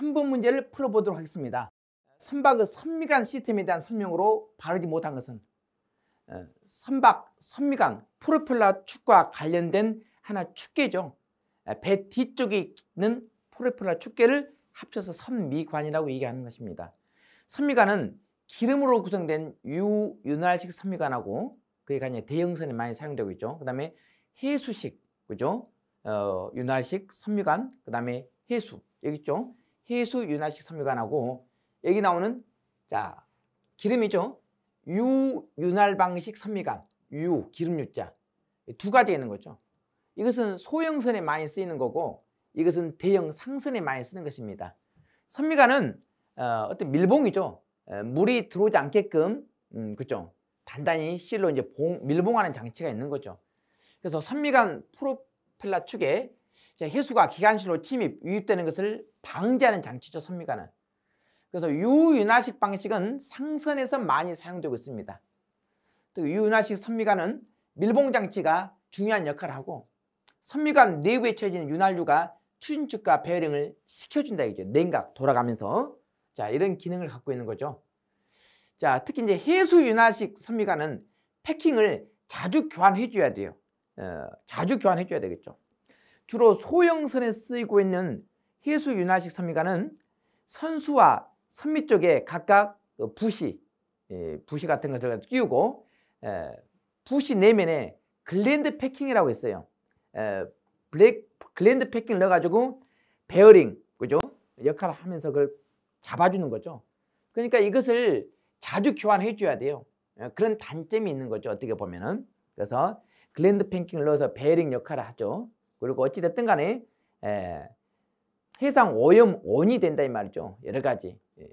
3번 문제를 풀어보도록 하겠습니다. 선박 그 선미간 시스템에 대한 설명으로 바르지 못한 것은 선박 어, 선미간 프로펠러 축과 관련된 하나 축계죠. 아, 배 뒤쪽에 있는 프로펠러 축계를 합쳐서 선미관이라고 얘기하는 것입니다. 선미관은 기름으로 구성된 유윤활식 선미관하고 그에 관해 대형선에 많이 사용되고 있죠. 그 다음에 해수식, 그죠? 어, 윤활식, 선미관, 그 다음에 해수, 여기 있죠? 해수 윤활식 섬유관하고 여기 나오는 자 기름이죠. 유윤활 방식 섬유관 유 기름 유자 두 가지 있는 거죠. 이것은 소형선에 많이 쓰이는 거고 이것은 대형 상선에 많이 쓰는 것입니다. 섬유관은 어, 떤 밀봉이죠. 어, 물이 들어오지 않게끔 음, 그죠. 단단히 실로 이제 봉, 밀봉하는 장치가 있는 거죠. 그래서 선미관 프로펠러 축에 해수가 기관실로 침입, 유입되는 것을 방지하는 장치죠. 선미가는. 그래서 유윤화식 방식은 상선에서 많이 사용되고 있습니다. 또 유윤화식 선미관은 밀봉 장치가 중요한 역할을 하고 선미관 내부에 처해진 윤활유가 추진축과 베어링을 시켜준다 이죠 냉각 돌아가면서 자 이런 기능을 갖고 있는 거죠. 자 특히 이제 해수 윤화식 선미관은 패킹을 자주 교환해줘야 돼요. 어, 자주 교환해줘야 되겠죠. 주로 소형선에 쓰이고 있는 해수 윤활식 선미관은 선수와 선미 쪽에 각각 그 부시, 예, 부시 같은 것을 끼우고 예, 부시 내면에 글랜드 패킹이라고 있어요. 예, 블랙 글랜드 패킹을 넣어가지고 베어링, 그죠? 역할을 하면서 그걸 잡아주는 거죠. 그러니까 이것을 자주 교환해 줘야 돼요. 그런 단점이 있는 거죠. 어떻게 보면은. 그래서 글랜드 패킹을 넣어서 베어링 역할을 하죠. 그리고 어찌됐든 간에 에, 해상 오염원이 된다 이 말이죠. 여러 가지 예,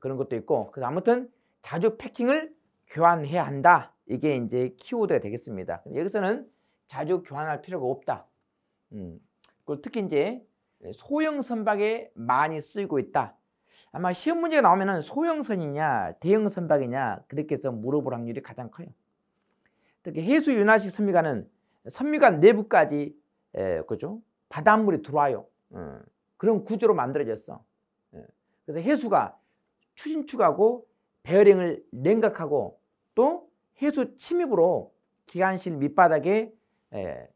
그런 것도 있고 그래서 아무튼 자주 패킹을 교환해야 한다. 이게 이제 키워드가 되겠습니다. 여기서는 자주 교환할 필요가 없다. 음, 그리 특히 이제 소형 선박에 많이 쓰이고 있다. 아마 시험 문제가 나오면 소형선이냐 대형 선박이냐 그렇게 해서 물어볼 확률이 가장 커요. 특히 해수 윤화식 선미관은 선미관 내부까지 에, 그죠 바닷물이 들어와요. 음. 그런 구조로 만들어졌어. 예. 그래서 해수가 추진축하고 베어링을 냉각하고 또 해수 침입으로 기관실 밑바닥에 예,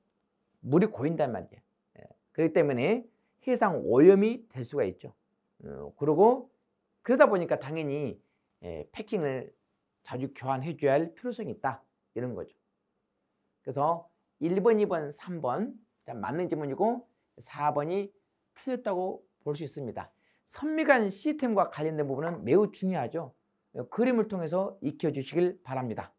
물이 고인단 말이야. 예. 그렇기 때문에 해상 오염이 될 수가 있죠. 어, 그리고 그러다 보니까 당연히 패킹을 자주 교환해 줘야 할 필요성이 있다. 이런 거죠. 그래서 1번, 2번, 3번 맞는 질문이고 4번이 풀렸다고 볼 수 있습니다. 선미관 시스템과 관련된 부분은 매우 중요하죠. 그림을 통해서 익혀주시길 바랍니다.